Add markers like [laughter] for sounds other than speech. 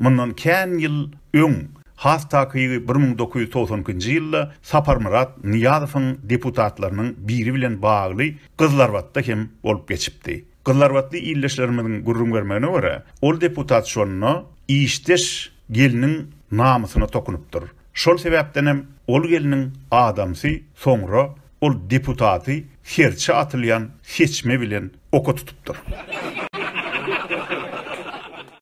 Mundan kän ýyl öň hafta kyýy 1990-njy ýylda Saparmurat Niýazowyň deputatlarynyň biri bilen bagly Gyzlarwatda hem bolup geçipdi. Gyzlarwatly ýyllaşlarymyň gurrum görmegine görä, ol deputat şonuny iýişdir gelinin namysyna tokunupdyr. Şol sebäpden hem ol gelinin adamsy soňra ol deputaty herçe atylýan seçme bilen oku tutupdyr. [laughs]